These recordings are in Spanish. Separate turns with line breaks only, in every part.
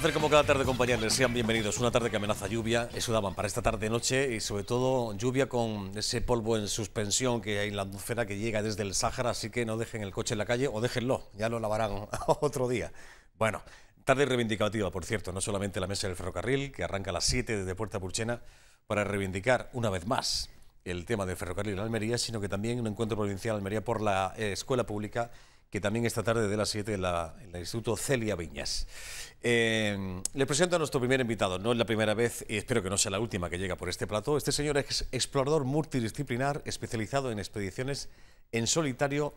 placer como cada tarde, compañeros. Sean bienvenidos. Una tarde que amenaza lluvia. Eso daban para esta tarde-noche y sobre todo lluvia con ese polvo en suspensión que hay en la atmósfera que llega desde el Sáhara. Así que no dejen el coche en la calle o déjenlo. Ya lo lavarán otro día. Bueno, tarde reivindicativa, por cierto. No solamente la mesa del ferrocarril, que arranca a las 7 desde Puerta Purchena para reivindicar una vez más el tema del ferrocarril en Almería, sino que también un encuentro provincial en Almería por la eh, escuela pública que también esta tarde de las 7 en, el Instituto Celia Viñas. Les eh, le presento a nuestro primer invitado, no es la primera vez y espero que no sea la última que llega por este plato. Este señor es explorador multidisciplinar especializado en expediciones en solitario,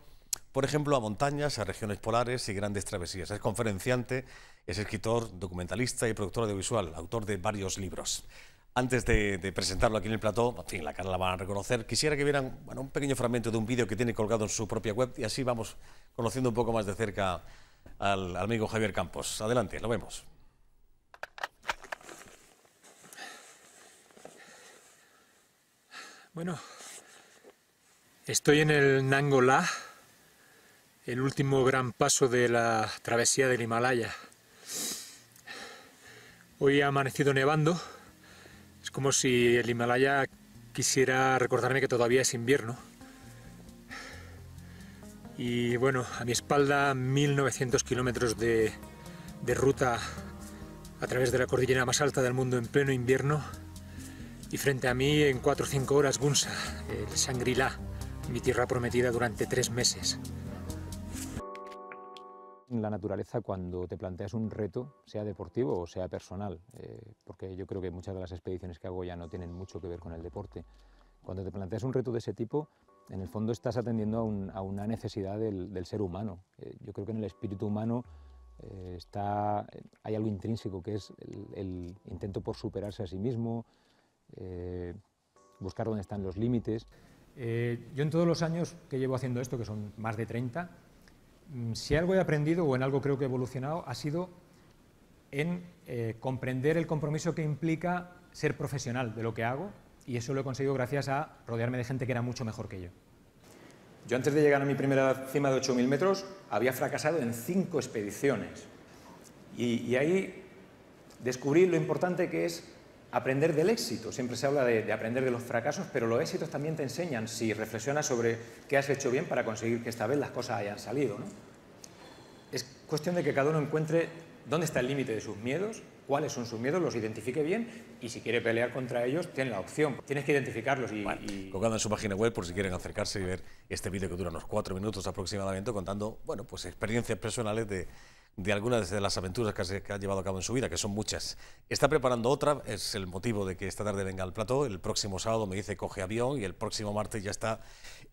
por ejemplo, a montañas, a regiones polares y grandes travesías. Es conferenciante, es escritor, documentalista y productor audiovisual, autor de varios libros. Antes de, presentarlo aquí en el plató, en fin, la cara la van a reconocer, quisiera que vieran un pequeño fragmento de un vídeo que tiene colgado en su propia web y así vamos conociendo un poco más de cerca al, al amigo Javier Campos. Adelante, lo vemos.
Bueno, estoy en el Nangolá, el último gran paso de la travesía del Himalaya. Hoy ha amanecido nevando es como si el Himalaya quisiera recordarme que todavía es invierno. Y bueno, a mi espalda 1900 kilómetros de, ruta a través de la cordillera más alta del mundo en pleno invierno y frente a mí en 4 o 5 horas Gunsa, el Shangri-La, mi tierra prometida durante tres meses. La naturaleza cuando te planteas un reto, sea deportivo o sea personal, eh, porque yo creo que muchas de las expediciones que hago ya no tienen mucho que ver con el deporte, cuando te planteas un reto de ese tipo, en el fondo estás atendiendo a, una necesidad del, ser humano. Eh, yo creo que en el espíritu humano eh, está, hay algo intrínseco que es el, intento por superarse a sí mismo, buscar dónde están los límites. yo en todos los años que llevo haciendo esto, que son más de 30, Mm, si algo he aprendido o en algo creo que he evolucionado, ha sido en eh, comprender el compromiso que implica ser profesional de lo que hago y eso lo he conseguido gracias a rodearme de gente que era mucho mejor que yo. Yo antes de llegar a mi primera cima de 8.000 metros había fracasado en cinco expediciones y ahí descubrí lo importante que es aprender del éxito. Siempre se habla de, aprender de los fracasos, pero los éxitos también te enseñan si reflexionas sobre qué has hecho bien para conseguir que esta vez las cosas hayan salido. ¿no? Es cuestión de que cada uno encuentre dónde está el límite de sus miedos cuáles son sus miedos, los identifique bien y si quiere pelear contra ellos, tiene la opción. Tienes que identificarlos y, bueno, en su
página web por si quieren acercarse y ver este vídeo que dura unos cuatro minutos aproximadamente contando, bueno, pues experiencias personales de, algunas de las aventuras que, ha llevado a cabo en su vida, que son muchas. Está preparando otra, es el motivo de que esta tarde venga al plato el próximo sábado me dice coge avión y el próximo martes ya está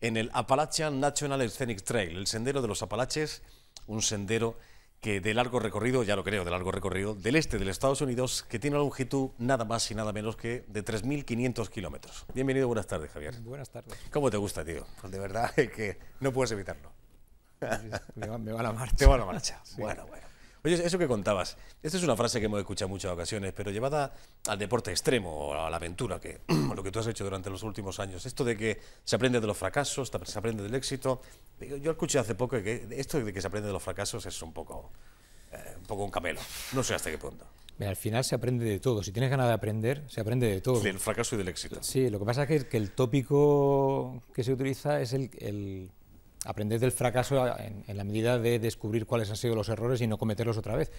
en el Appalachian National Scenic Trail, el sendero de los Apalaches, un sendero que de largo recorrido, ya lo creo, de largo recorrido, del este de los Estados Unidos, que tiene una longitud nada más y nada menos que de 3.500 kilómetros. Bienvenido, buenas tardes, Javier. Buenas tardes. ¿Cómo te gusta, tío? Pues de verdad que no puedes evitarlo.
Me va, la marcha. Te va la marcha. Bueno, bueno.
Oye, eso que contabas, esta es una frase que hemos escuchado muchas ocasiones, pero llevada al deporte extremo, o a la aventura, que lo que tú has hecho durante los últimos años, esto de que se aprende de los fracasos, se aprende del éxito. Yo escuché hace poco que esto de que se aprende de los fracasos es un poco, eh, un, poco un camelo. No sé hasta qué punto.
al final se aprende de todo. Si tienes ganas de aprender, se aprende de todo. Del fracaso y del éxito. Sí, lo que pasa es que, el tópico que se utiliza es el aprender del fracaso en, la medida de descubrir cuáles han sido los errores y no cometerlos otra vez.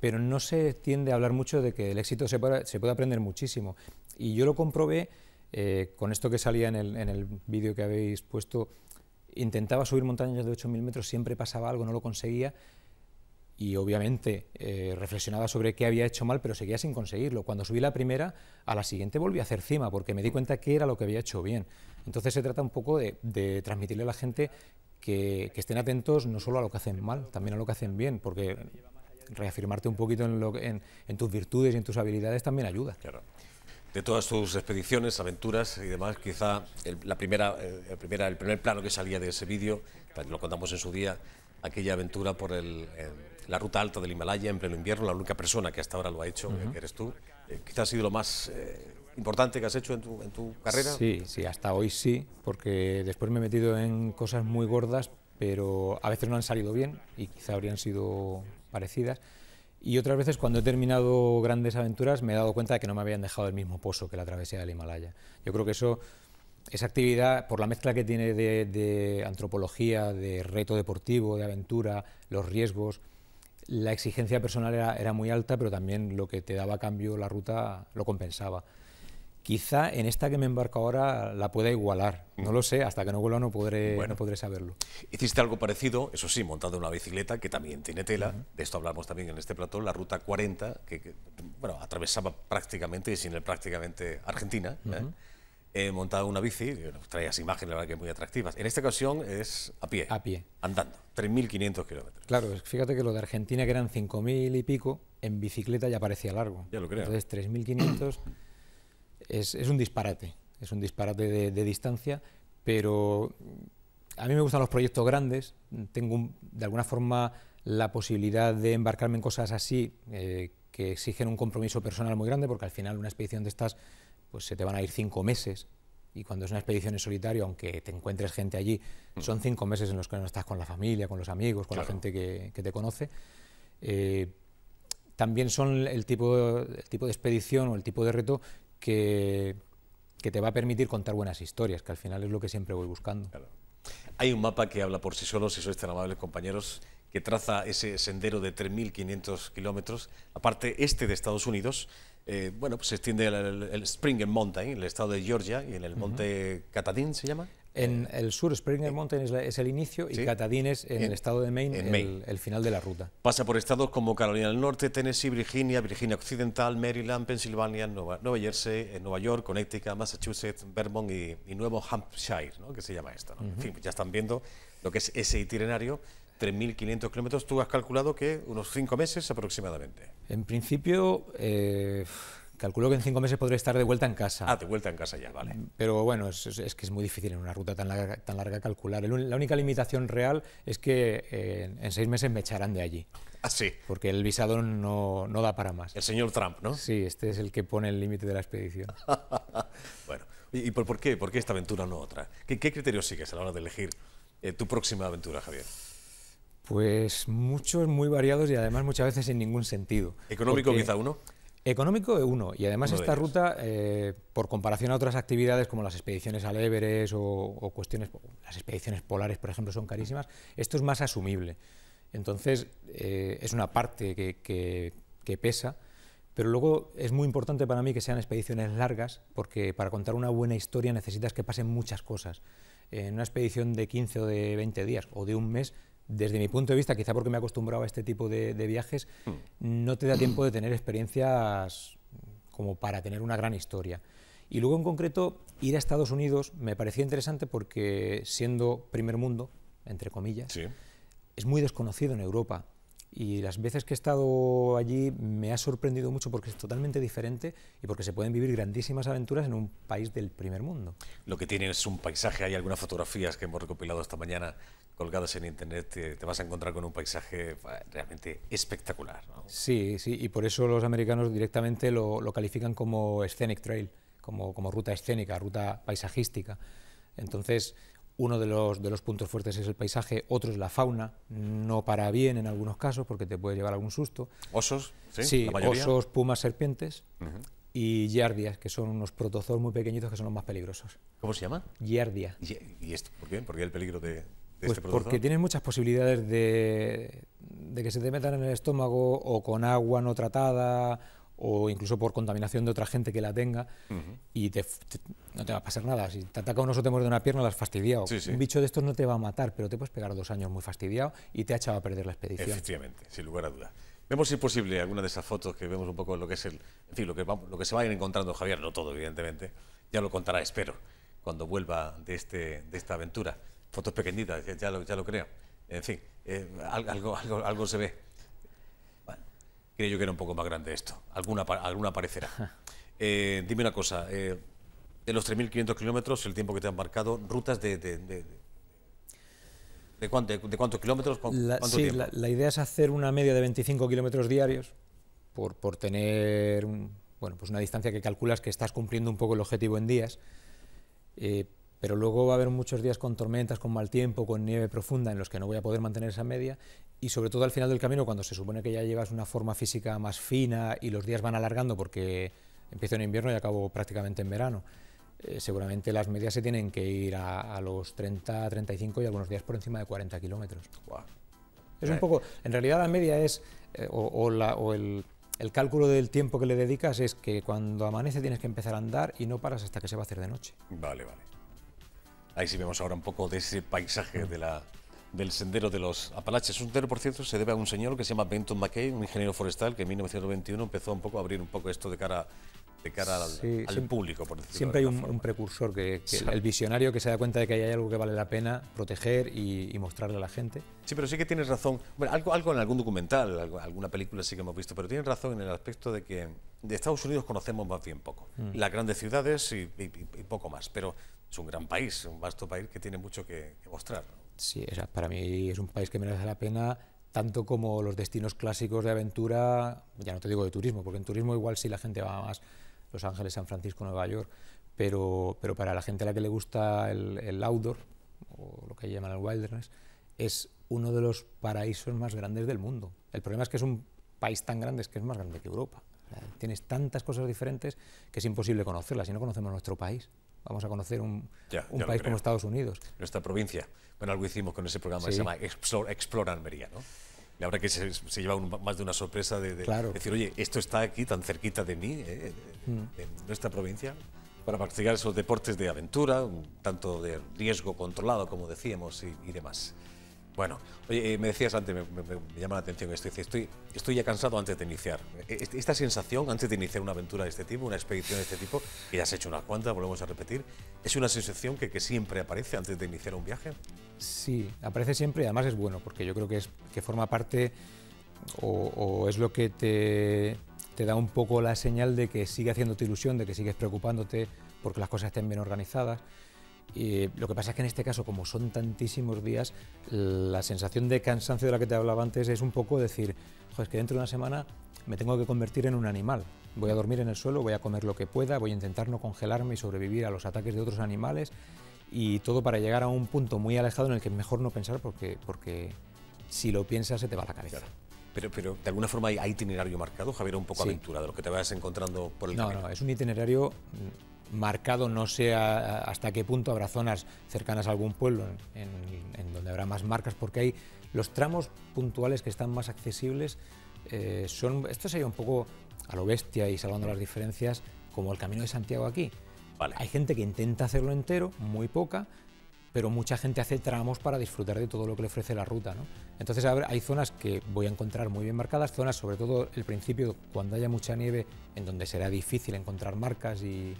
Pero no se tiende a hablar mucho de que el éxito se puede, aprender muchísimo. Y yo lo comprobé eh, con esto que salía en el, vídeo que habéis puesto. Intentaba subir montañas de 8.000 metros, siempre pasaba algo, no lo conseguía y obviamente eh, reflexionaba sobre qué había hecho mal, pero seguía sin conseguirlo. Cuando subí la primera, a la siguiente volví a hacer cima, porque me di cuenta que era lo que había hecho bien. Entonces se trata un poco de transmitirle a la gente que, estén atentos no solo a lo que hacen mal, también a lo que hacen bien, porque reafirmarte un poquito en, tus virtudes y en tus habilidades también ayuda.
De todas tus expediciones, aventuras y demás, quizá el, la primera, eh, primer plano que salía de ese vídeo, pues, lo contamos en su día, aquella aventura por la ruta alta del Himalaya en pleno invierno, la única persona que hasta ahora lo ha hecho, que eres tú, eh, quizás ha sido lo más eh, importante que has hecho en tu, en tu carrera? Sí,
sí, hasta hoy sí, porque después me he metido en cosas muy gordas, pero a veces no han salido bien y quizá habrían sido parecidas. Y otras veces cuando he terminado grandes aventuras me he dado cuenta de que no me habían dejado el mismo pozo que la travesía del Himalaya. Yo creo que eso, esa actividad, por la mezcla que tiene de, antropología, de reto deportivo, de aventura, los riesgos, la exigencia personal era, era, muy alta, pero también lo que te daba a cambio la ruta lo compensaba. Quizá en esta que me embarco ahora la pueda igualar. No lo sé, hasta que no vuelva no podré, saberlo.
Hiciste algo parecido, eso sí, montando una bicicleta que también tiene tela. De esto hablamos también en este plató, la ruta 40, que, atravesaba prácticamente y sin el prácticamente Argentina. ¿eh? He montado una bici, traías imágenes, la verdad que muy atractivas. En esta ocasión es a pie. A pie. Andando, 3.500 kilómetros.
Claro, fíjate que lo de Argentina, que eran 5.000 y pico, en bicicleta ya parecía largo. Ya lo creo. Entonces, 3.500 es, un disparate, es un disparate de, distancia, pero a mí me gustan los proyectos grandes, tengo de alguna forma la posibilidad de embarcarme en cosas así eh, que exigen un compromiso personal muy grande, porque al final una expedición de estas pues se te van a ir cinco meses, y cuando es una expedición en solitario, aunque te encuentres gente allí, mm. son cinco meses en los que no estás con la familia, con los amigos, con la gente que, te conoce. Eh, también son el tipo, el tipo de expedición o el tipo de reto que, te va a permitir contar buenas historias, que al final es lo que siempre voy buscando.
Hay un mapa que habla por sí solo, si sois tan amables compañeros, que traza ese sendero de 3.500 kilómetros, aparte este de Estados Unidos, eh, bueno, pues se extiende el, Springer Mountain, en el estado de Georgia, y en el monte Katahdin se llama.
En el sur, Springer eh, Mountain es, el inicio y Catadines en, el estado de Maine, el, final de la ruta.
Pasa por estados como Carolina del Norte, Tennessee, Virginia, Virginia Occidental, Maryland, Pensilvania, Nueva, Jersey, eh, Nueva York, Connecticut, Massachusetts, Vermont y, Nuevo Hampshire, ¿no? que se llama esto. En fin, ya están viendo lo que es ese itinerario 3.500 kilómetros, tú has calculado que unos
cinco meses aproximadamente. En principio, eh, Calculo que en cinco meses podré estar de vuelta en casa. Ah, de vuelta en casa ya, vale. Pero bueno, es, que es muy difícil en una ruta tan larga, calcular. la única limitación real es que eh, en seis meses me echarán de allí. Ah, sí. Porque el visado no, da para más. El señor Trump, ¿no? Sí, este es el que pone el límite de la expedición.
bueno, ¿y, por, qué? por, qué? esta aventura no otra? ¿Qué, criterios sigues a la hora de elegir eh, tu próxima aventura, Javier?
Pues muchos, muy variados y además muchas veces en ningún sentido. ¿Económico quizá uno? Económico es eh, uno, y además esta ruta, eh, por comparación a otras actividades como las expediciones al Everest o, cuestiones, las expediciones polares, por ejemplo, son carísimas, esto es más asumible. Entonces, eh, es una parte que, que pesa, pero luego es muy importante para mí que sean expediciones largas, porque para contar una buena historia necesitas que pasen muchas cosas en una expedición de 15 o de 20 días o de un mes desde mi punto de vista, quizá porque me he acostumbrado a este tipo de, viajes, mm. no te da tiempo de tener experiencias como para tener una gran historia. Y luego, en concreto, ir a Estados Unidos me parecía interesante porque, siendo primer mundo, entre comillas, es muy desconocido en Europa y las veces que he estado allí me ha sorprendido mucho porque es totalmente diferente y porque se pueden vivir grandísimas aventuras en un país del primer mundo.
Lo que tiene es un paisaje, hay algunas fotografías que hemos recopilado esta mañana colgadas en internet, te, vas a encontrar con un paisaje realmente espectacular.
Sí, sí, y por eso los americanos directamente lo, lo califican como scenic trail, como, como ruta escénica, ruta paisajística. Entonces, uno de los, de los, puntos fuertes es el paisaje, otro es la fauna, no para bien en algunos casos porque te puede llevar algún susto. Osos, sí, osos, pumas, serpientes y yardias, que son unos protozoos muy pequeñitos que son los más peligrosos. ¿Cómo se llama? Giardia.
¿Y, esto por qué? ¿Por qué el peligro de, pues este Porque tienes
muchas posibilidades de, de que se te metan en el estómago o con agua no tratada o incluso por contaminación de otra gente que la tenga y no te va a pasar nada. Si te ataca un oso temor de una pierna, la has fastidiado. Un bicho de estos no te va a matar, pero te puedes pegar dos años muy fastidiado y te ha echado a perder la expedición.
Efectivamente, sin lugar a dudas. Vemos si es posible alguna de esas fotos que vemos un poco lo que es el, en fin, lo que, lo que se va a ir encontrando Javier, no todo evidentemente, ya lo contará, espero, cuando vuelva de, este, de esta aventura. Fotos pequeñitas, ya lo, ya lo creo. En fin, eh, algo, algo, algo se ve yo que era un poco más grande esto. Alguna, alguna eh, dime una cosa. Eh, de los 3.500 kilómetros, el tiempo que te han marcado, rutas de... de, de, cuántos kilómetros? la, sí,
la,
idea es hacer una media de 25 kilómetros diarios por, por tener bueno, pues una distancia que calculas que estás cumpliendo un poco el objetivo en días. Eh, pero luego va a haber muchos días con tormentas, con mal tiempo, con nieve profunda en los que no voy a poder mantener esa media y sobre todo al final del camino cuando se supone que ya llevas una forma física más fina y los días van alargando porque empiezo en invierno y acabo prácticamente en verano. Eh, seguramente las medias se tienen que ir a, los 30, 35 y algunos días por encima de 40 kilómetros. Es un eh. poco, en realidad la media es, eh, o, el cálculo del tiempo que le dedicas es que cuando amanece tienes que empezar a andar y no paras hasta que se va a hacer de noche.
Vale, vale. Ahí sí vemos ahora un poco de ese paisaje de la, del sendero de los Apalaches. Un sendero, por cierto, se debe a un señor que se llama Benton McKay, un ingeniero forestal que en 1921 empezó un poco a abrir un poco esto de cara de cara al, público, por decirlo Siempre hay un,
precursor, que, el visionario que se da cuenta de que hay algo que vale la pena proteger y, mostrarle a la gente.
Sí, pero sí que tienes razón. Bueno, algo, en algún documental, alguna película sí que hemos visto, pero tienes razón en el aspecto de que de Estados Unidos conocemos más bien poco. Mm. Las grandes ciudades y, y poco más, pero es un gran país, un vasto país que tiene mucho que, mostrar.
Sí, o sea, para mí es un país que merece la pena tanto como los destinos clásicos de aventura, ya no te digo de turismo, porque en turismo igual sí la gente va más Los Ángeles, San Francisco, Nueva York, pero, pero para la gente a la que le gusta el, outdoor, o lo que llaman el wilderness, es uno de los paraísos más grandes del mundo. El problema es que es un país tan grande, es que es más grande que Europa. tienes tantas cosas diferentes que es imposible conocerlas si no conocemos nuestro país vamos a conocer un, país como Estados Unidos.
Nuestra provincia. Bueno, algo hicimos con ese programa que se llama explore Almería, ¿no? Y ahora que se, lleva más de una sorpresa de, decir, oye, esto está aquí tan cerquita de mí, en eh, mm. nuestra provincia, para practicar esos deportes de aventura, tanto de riesgo controlado, como decíamos, y, y demás. Bueno, oye, eh, me decías antes, me, llama la atención esto, estoy, estoy ya cansado antes de iniciar. E, este, esta sensación, antes de iniciar una aventura de este tipo, una expedición de este tipo, y ya has hecho unas cuantas, volvemos a repetir, ¿es una sensación que, siempre aparece antes de iniciar un viaje?
Sí, aparece siempre y además es bueno, porque yo creo que, es, que forma parte o, es lo que te, te da un poco la señal de que sigue haciéndote ilusión, de que sigues preocupándote porque las cosas estén bien organizadas lo que pasa es que en este caso, como son tantísimos días, la sensación de cansancio de la que te hablaba antes es un poco decir, es que dentro de una semana me tengo que convertir en un animal. Voy a dormir en el suelo, voy a comer lo que pueda, voy a intentar no congelarme y sobrevivir a los ataques de otros animales y todo para llegar a un punto muy alejado en el que es mejor no pensar porque, porque si lo piensas se te va la cabeza.
Pero, pero, de alguna forma hay itinerario marcado, Javier, un poco sí. aventura de lo que te vayas encontrando por el camino. No,
no, es un itinerario marcado, no sea hasta qué punto habrá zonas cercanas a algún pueblo en, donde habrá más marcas, porque hay los tramos puntuales que están más accesibles, eh, son, esto sería un poco a lo bestia y salvando las diferencias, como el Camino de Santiago aquí. Hay gente que intenta hacerlo entero, muy poca, pero mucha gente hace tramos para disfrutar de todo lo que le ofrece la ruta. Entonces hay zonas que voy a encontrar muy bien marcadas, zonas sobre todo el principio, cuando haya mucha nieve, en donde será difícil encontrar marcas y,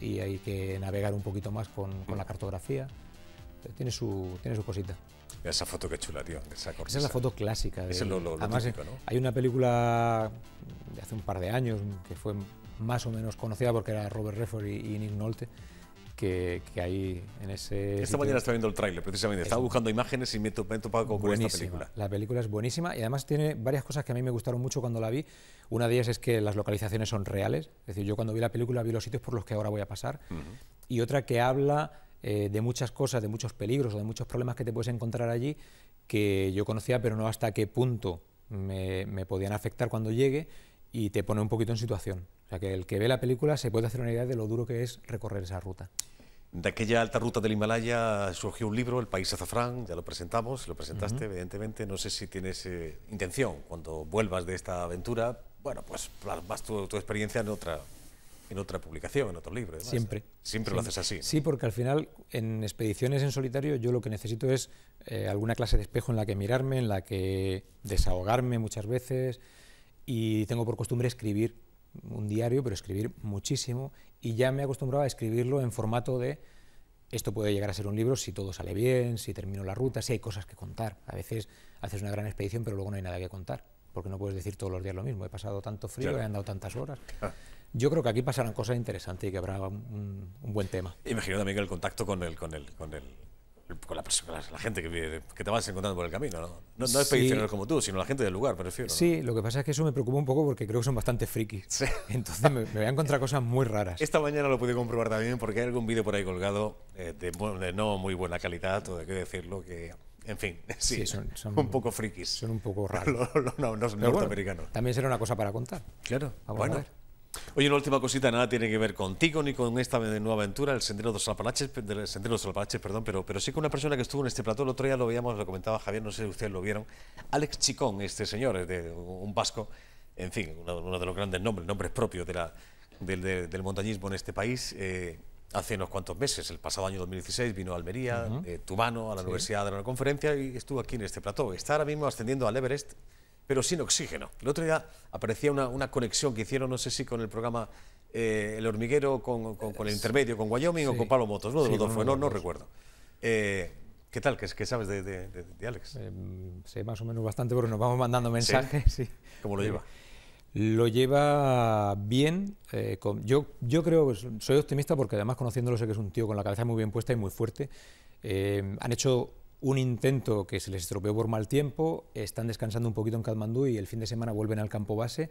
y hay que navegar un poquito más con, con la mm. cartografía. Eh, tiene su, tiene su cosita.
Esa foto que chula, tío. Esa, esa es la foto clásica. De, es ¿no?
hay una película de hace un par de años que fue más o menos conocida porque era Robert Redford y Nick Nolte, que, hay en ese. Esta mañana estaba
viendo el tráiler, precisamente. Estaba buscando imágenes y me he topado con esta película.
La película es buenísima y además tiene varias cosas que a mí me gustaron mucho cuando la vi. Una de ellas es que las localizaciones son reales. Es decir, yo cuando vi la película vi los sitios por los que ahora voy a pasar. Y otra que habla eh, de muchas cosas, de muchos peligros o de muchos problemas que te puedes encontrar allí que yo conocía, pero no hasta qué punto me, me podían afectar cuando llegue y te pone un poquito en situación sea que el que ve la película se puede hacer una idea de lo duro que es recorrer esa ruta.
De aquella alta ruta del Himalaya surgió un libro, El País Azafrán, ya lo presentamos, lo presentaste, evidentemente. No sé si tienes eh, intención, cuando vuelvas de esta aventura, bueno, pues plasmas tu, experiencia en otra, en otra publicación, en otro libro. Siempre. ¿eh? Siempre lo haces así. Sí,
porque al final en expediciones en solitario yo lo que necesito es eh, alguna clase de espejo en la que mirarme, en la que desahogarme muchas veces y tengo por costumbre escribir un diario, pero escribir muchísimo y ya me acostumbraba a escribirlo en formato de esto puede llegar a ser un libro si todo sale bien, si termino la ruta, si hay cosas que contar. A veces haces una gran expedición pero luego no hay nada que contar, porque no puedes decir todos los días lo mismo, he pasado tanto frío, he andado tantas horas. Ah. Yo creo que aquí pasarán cosas interesantes y que habrá un, buen tema.
Imagino también que el contacto con con el, con el con la, la, gente que, que, te vas encontrando por el camino, ¿no? No, no expedicionarios como tú, sino la gente del lugar, prefiero.
Sí, lo que pasa es que eso me preocupa un poco porque creo que son bastante frikis. Entonces me, voy a encontrar cosas muy raras.
Esta mañana lo pude comprobar también porque hay algún vídeo por ahí colgado eh, de, no muy buena calidad, o de qué decirlo, que... En fin, sí, son, un
poco frikis. Son un poco raros. los, no, norteamericanos. también será una cosa para contar. Claro. bueno.
Oye, una última cosita, nada tiene que ver contigo ni con esta nueva aventura, el Sendero de los el Sendero perdón, pero, pero sí con una persona que estuvo en este plató, el otro día lo veíamos, lo comentaba Javier, no sé si ustedes lo vieron, Alex Chicón, este señor, es de, un vasco, en fin, uno, de los grandes nombres, nombres propios del, montañismo en este país. Eh, hace unos cuantos meses, el pasado año 2016, vino a Almería, eh, Tubano, a la Universidad de la conferencia y estuvo aquí en este plató. Está ahora mismo ascendiendo al Everest pero sin oxígeno. La otro día aparecía una, una conexión que hicieron, no sé si con el programa eh, El Hormiguero, con, con, el intermedio, con Wyoming o con Pablo Motos, de fue, no, no recuerdo. Eh, ¿Qué tal? ¿Qué, sabes de, Alex? Eh,
sé más o menos bastante porque nos vamos mandando mensajes. Sí. ¿Cómo lo lleva? Lo lleva bien. con, yo, yo creo que pues, soy optimista porque además conociéndolo sé que es un tío con la cabeza muy bien puesta y muy fuerte. han hecho un intento que se les estropeó por mal tiempo, están descansando un poquito en Katmandú y el fin de semana vuelven al campo base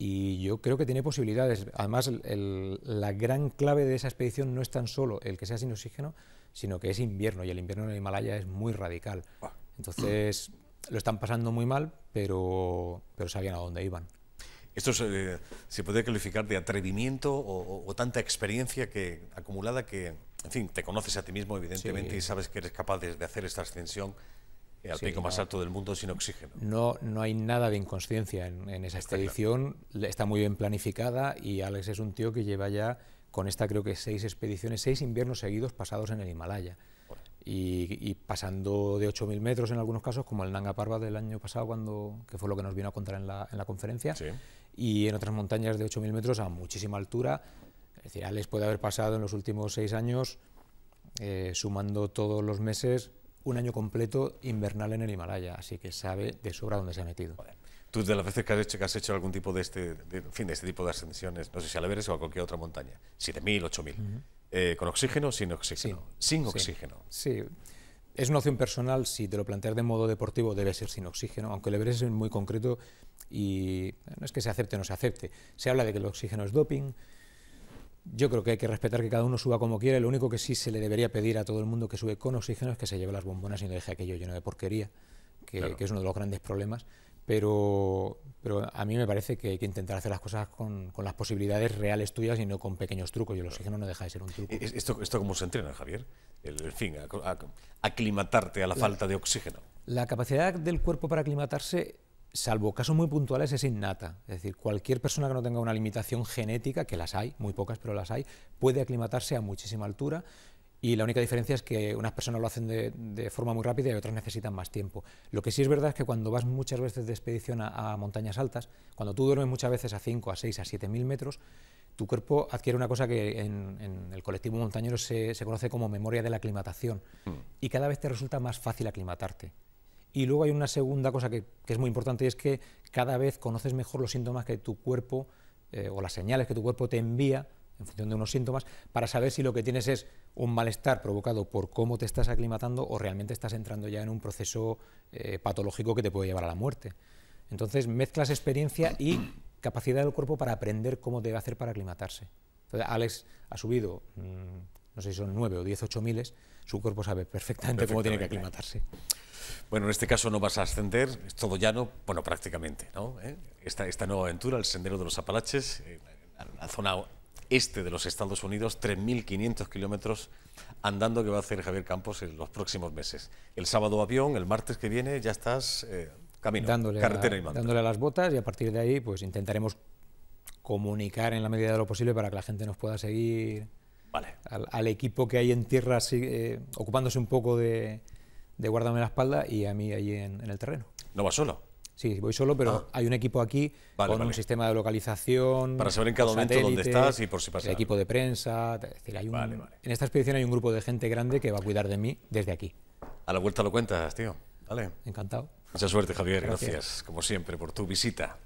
y yo creo que tiene posibilidades. Además, la gran clave de esa expedición no es tan solo el que sea sin oxígeno, sino que es invierno y el invierno en el Himalaya es muy radical. Ah. Entonces, lo están pasando muy mal, pero, pero sabían a dónde iban. Esto eh, se, podría calificar de atrevimiento
o, tanta experiencia que, acumulada que en fin, te conoces a ti mismo, evidentemente, y sabes que eres capaz de, hacer esta ascensión al pico más alto del mundo sin oxígeno.
No, no hay nada de inconsciencia en, esa expedición, está muy bien planificada y Alex es un tío que lleva ya con esta creo que seis expediciones, seis inviernos seguidos pasados en el Himalaya. Y, pasando de 8.000 metros en algunos casos, como el Nanga Parva del año pasado, cuando, que fue lo que nos vino a contar en la, conferencia, y en otras montañas de 8.000 metros a muchísima altura, es decir, Alex puede haber pasado en los últimos seis años, eh, sumando todos los meses, un año completo invernal en el Himalaya, así que sabe de sobra dónde se ha metido.
Tú de las veces que has hecho, que has hecho algún tipo de este, fin, de este tipo de ascensiones, no sé si a Everest o a cualquier otra montaña, 7.000, 8.000, eh, ¿con oxígeno o sin oxígeno? sin oxígeno.
Sí, Es una opción personal, si te lo planteas de modo deportivo debe ser sin oxígeno, aunque el Everest es muy concreto y no es que se acepte o no se acepte. Se habla de que el oxígeno es doping, yo creo que hay que respetar que cada uno suba como quiere. Lo único que sí se le debería pedir a todo el mundo que sube con oxígeno es que se lleve las bombonas y no deje aquello lleno de porquería, que, es uno de los grandes problemas. Pero, pero a mí me parece que hay que intentar hacer las cosas con, las posibilidades reales tuyas y no con pequeños trucos. Y el oxígeno no deja de ser un truco. ¿Esto,
esto cómo se entrena, Javier? El, fin, aclimatarte a la falta de oxígeno.
La capacidad del cuerpo para aclimatarse salvo casos muy puntuales, es innata. Es decir, cualquier persona que no tenga una limitación genética, que las hay, muy pocas, pero las hay, puede aclimatarse a muchísima altura. Y la única diferencia es que unas personas lo hacen de, forma muy rápida y otras necesitan más tiempo. Lo que sí es verdad es que cuando vas muchas veces de expedición a, montañas altas, cuando tú duermes muchas veces a 5, a 6, a 7 mil metros, tu cuerpo adquiere una cosa que en, el colectivo montañero se, conoce como memoria de la aclimatación. Mm. Y cada vez te resulta más fácil aclimatarte. Y luego hay una segunda cosa que, es muy importante y es que cada vez conoces mejor los síntomas que tu cuerpo eh, o las señales que tu cuerpo te envía en función de unos síntomas para saber si lo que tienes es un malestar provocado por cómo te estás aclimatando o realmente estás entrando ya en un proceso eh, patológico que te puede llevar a la muerte. Entonces mezclas experiencia y capacidad del cuerpo para aprender cómo debe hacer para aclimatarse. Entonces, Alex ha subido, mm, no sé si son 9 o 18 miles, su cuerpo sabe perfectamente. cómo tiene que aclimatarse.
Bueno, en este caso no vas a ascender, es todo llano, bueno, prácticamente, ¿no? ¿Eh? Esta, nueva aventura, el Sendero de los Apalaches, eh, la, zona este de los Estados Unidos, 3.500 kilómetros andando que va a hacer Javier Campos en los próximos meses. El sábado avión, el martes que viene ya estás caminando, eh, camino, carretera y mandando,
Dándole las botas y a partir de ahí pues intentaremos comunicar en la medida de lo posible para que la gente nos pueda seguir vale. al, equipo que hay en tierra ocupándose un poco de, de guardarme la espalda y a mí allí en, el terreno. ¿No vas solo? Sí, voy solo, pero ah. hay un equipo aquí con un sistema de localización. Para saber en cada momento dónde estás y por si pasa. El equipo de prensa. Es decir, hay un, En esta expedición hay un grupo de gente grande que va a cuidar de mí desde aquí.
A la vuelta lo cuentas, tío.
Vale. Encantado. Mucha suerte, Javier. Gracias.
como siempre, por tu visita.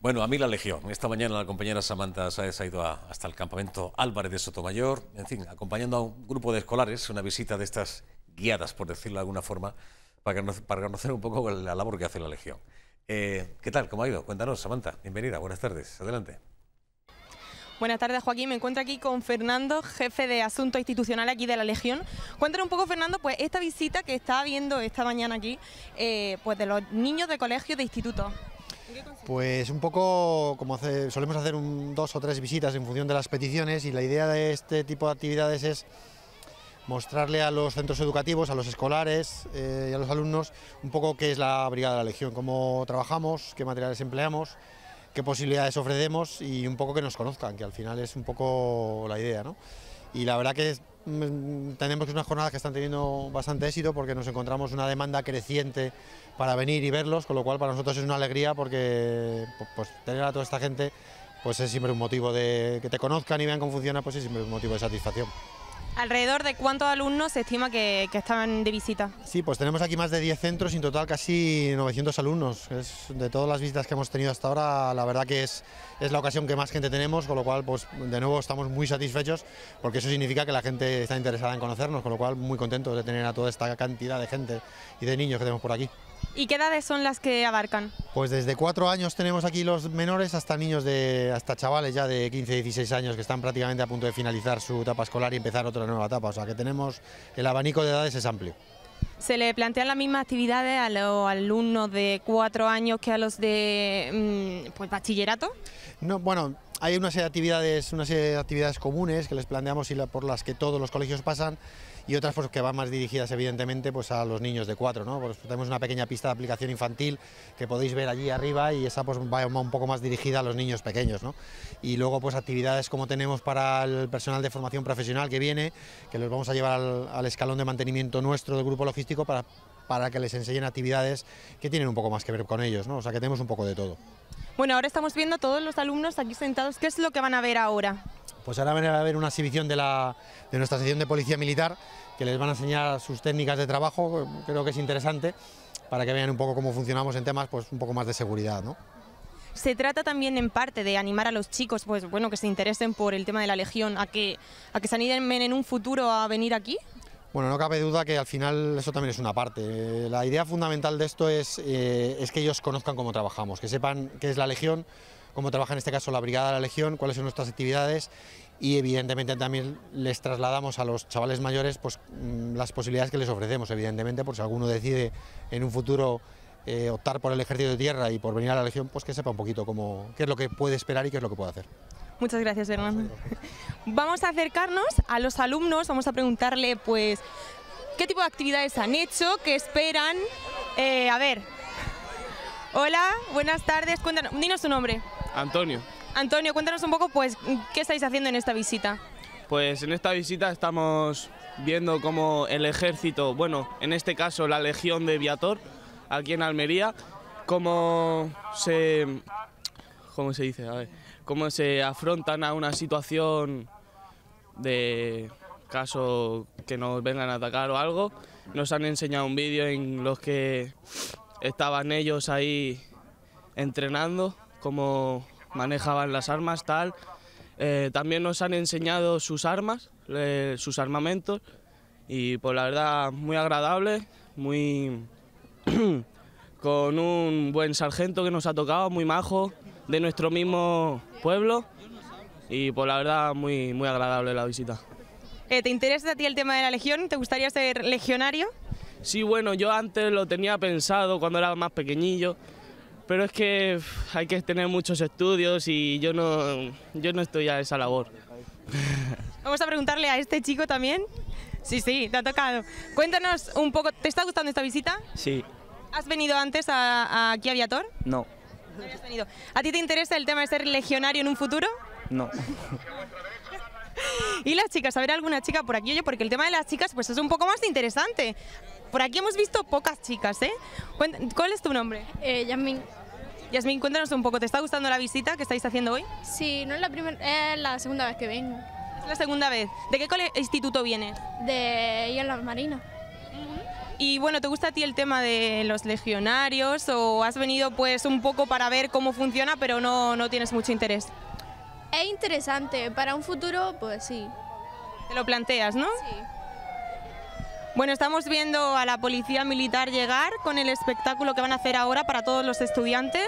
Bueno, a mí la legión. Esta mañana la compañera Samantha Saez ha ido hasta el campamento Álvarez de Sotomayor, en fin, acompañando a un grupo de escolares, una visita de estas guiadas, por decirlo de alguna forma, para, conocer, para conocer un poco la labor que hace la Legión. Eh, ¿Qué tal? ¿Cómo ha ido? Cuéntanos, Samantha. Bienvenida, buenas tardes. Adelante.
Buenas tardes, Joaquín. Me encuentro aquí con Fernando, jefe de Asuntos institucional aquí de la Legión. Cuéntanos un poco, Fernando, pues esta visita que está habiendo esta mañana aquí, eh, pues de los niños de colegio de instituto
Pues un poco como solemos hacer un, dos o tres visitas en función de las peticiones y la idea de este tipo de actividades es mostrarle a los centros educativos, a los escolares eh, y a los alumnos un poco qué es la Brigada de la Legión, cómo trabajamos, qué materiales empleamos, qué posibilidades ofrecemos y un poco que nos conozcan, que al final es un poco la idea. Y la verdad que mm, tenemos unas jornadas que están teniendo bastante éxito porque nos encontramos una demanda creciente para venir y verlos, con lo cual para nosotros es una alegría porque pues, tener a toda esta gente pues es siempre un motivo de que te conozcan y vean cómo funciona, pues es siempre un motivo de satisfacción.
¿Alrededor de cuántos alumnos se estima que, están de visita?
Sí, pues tenemos aquí más de 10 centros y en total casi 900 alumnos. de todas las visitas que hemos tenido hasta ahora, la verdad que es, es la ocasión que más gente tenemos, con lo cual, pues de nuevo estamos muy satisfechos porque eso significa que la gente está interesada en conocernos, con lo cual muy contentos de tener a toda esta cantidad de gente y de niños que tenemos por aquí.
¿Y qué edades son las que abarcan?
Pues desde cuatro años tenemos aquí los menores hasta niños de hasta chavales ya de 15, 16 años que están prácticamente a punto de finalizar su etapa escolar y empezar otra nueva etapa, o sea que tenemos el abanico de edades es amplio.
¿Se le plantean las mismas actividades a los alumnos de cuatro años que a los de mm, pues, bachillerato? No, bueno,
hay una serie de actividades, una de actividades comunes que les planteamos y por las que todos los colegios pasan y otras pues, que van más dirigidas evidentemente pues, a los niños de cuatro ¿no? Pues, tenemos una pequeña pista de aplicación infantil que podéis ver allí arriba y esa pues, va un poco más dirigida a los niños pequeños. ¿no? Y luego pues, actividades como tenemos para el personal de formación profesional que viene, que los vamos a llevar al, escalón de mantenimiento nuestro del grupo logístico para, para que les enseñen actividades que tienen un poco más que ver con ellos. ¿no? O sea que tenemos un poco de todo.
Bueno, ahora estamos viendo a todos los alumnos aquí sentados. ¿Qué es lo que van a ver ahora?
Pues ahora van a ver una exhibición de, de nuestra sección de policía militar, que les van a enseñar sus técnicas de trabajo, creo que es interesante, para que vean un poco cómo funcionamos en temas pues, un poco más de seguridad.
Se trata también en parte de animar a los chicos, pues bueno, que se interesen por el tema de la legión, a que, a que se animen en un futuro a venir aquí.
Bueno, no cabe duda que al final eso también es una parte. La idea fundamental de esto es, eh, es que ellos conozcan cómo trabajamos, que sepan qué es la legión, cómo trabaja en este caso la Brigada de la Legión, cuáles son nuestras actividades y evidentemente también les trasladamos a los chavales mayores pues, mm, las posibilidades que les ofrecemos, evidentemente, por si alguno decide en un futuro eh, optar por el ejército de tierra y por venir a la Legión, pues que sepa un poquito cómo, qué es lo que puede esperar y qué es lo que puede hacer.
Muchas gracias, Fernando. Vamos a acercarnos a los alumnos, vamos a preguntarle pues qué tipo de actividades han hecho, qué esperan. Eh, a ver. Hola, buenas tardes. Cuéntanos, dinos su nombre. Antonio. Antonio, cuéntanos un poco, pues, ¿qué estáis haciendo en esta visita?
Pues en esta visita estamos viendo cómo el ejército, bueno, en este caso la Legión de Viator, aquí en Almería, cómo se... ¿Cómo se dice? A ver, cómo se afrontan a una situación de caso que nos vengan a atacar o algo. Nos han enseñado un vídeo en los que estaban ellos ahí entrenando cómo manejaban las armas, tal. Eh, también nos han enseñado sus armas, eh, sus armamentos y por pues, la verdad muy agradable, muy con un buen sargento que nos ha tocado, muy majo, de nuestro mismo pueblo y por pues, la verdad muy, muy agradable la visita.
Eh, ¿Te interesa a ti el tema de la legión? ¿Te gustaría ser legionario?
Sí, bueno, yo antes lo tenía pensado cuando era más pequeñillo, pero es que hay que tener muchos estudios y yo no, yo no estoy a esa labor.
Vamos a preguntarle a este chico también. Sí, sí, te ha tocado. Cuéntanos un poco, ¿te está gustando esta visita? Sí. ¿Has venido antes a, aquí a Viator? No. ¿A ti te interesa el tema de ser legionario en un futuro?
No.
y las chicas, a ver alguna chica por aquí, oye, porque el tema de las chicas pues es un poco más interesante. Por aquí hemos visto pocas chicas, ¿eh? ¿Cuál es tu nombre? Eh, Yasmin. Yasmin, cuéntanos un poco, ¿te está gustando la visita que estáis haciendo hoy? Sí, no es la primera, es la segunda vez que vengo. Es la segunda vez. ¿De qué instituto vienes? De Islas Marinas. Y bueno, ¿te gusta a ti el tema de los legionarios o has venido pues un poco para ver cómo funciona pero no, no tienes mucho interés? Es interesante, para un futuro, pues sí. Te lo planteas, ¿no? Sí. Bueno, estamos viendo a la policía militar llegar con el espectáculo que van a hacer ahora para todos los estudiantes.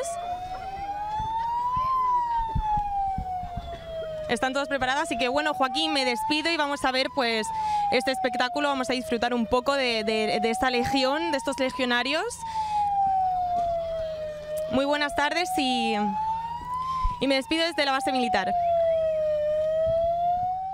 Están todos preparadas, así que bueno, Joaquín, me despido y vamos a ver pues este espectáculo, vamos a disfrutar un poco de, de esta legión, de estos legionarios. Muy buenas tardes y y me despido desde la base militar.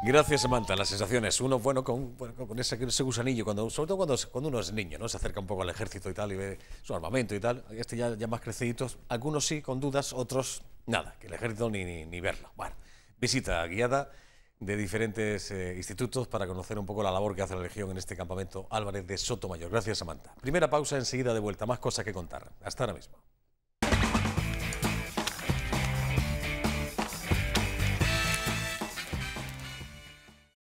Gracias, Samantha. Las sensaciones. Uno, bueno, con, ese, gusanillo, cuando, sobre todo cuando, uno es niño, ¿no? Se acerca un poco al ejército y tal y ve su armamento y tal. Este ya, más creciditos. Algunos sí, con dudas, otros nada, que el ejército ni, verlo. Bueno, visita guiada de diferentes eh, institutos para conocer un poco la labor que hace la Legión en este campamento Álvarez de Sotomayor. Gracias, Samantha. Primera pausa, enseguida de vuelta. Más cosas que contar. Hasta ahora mismo.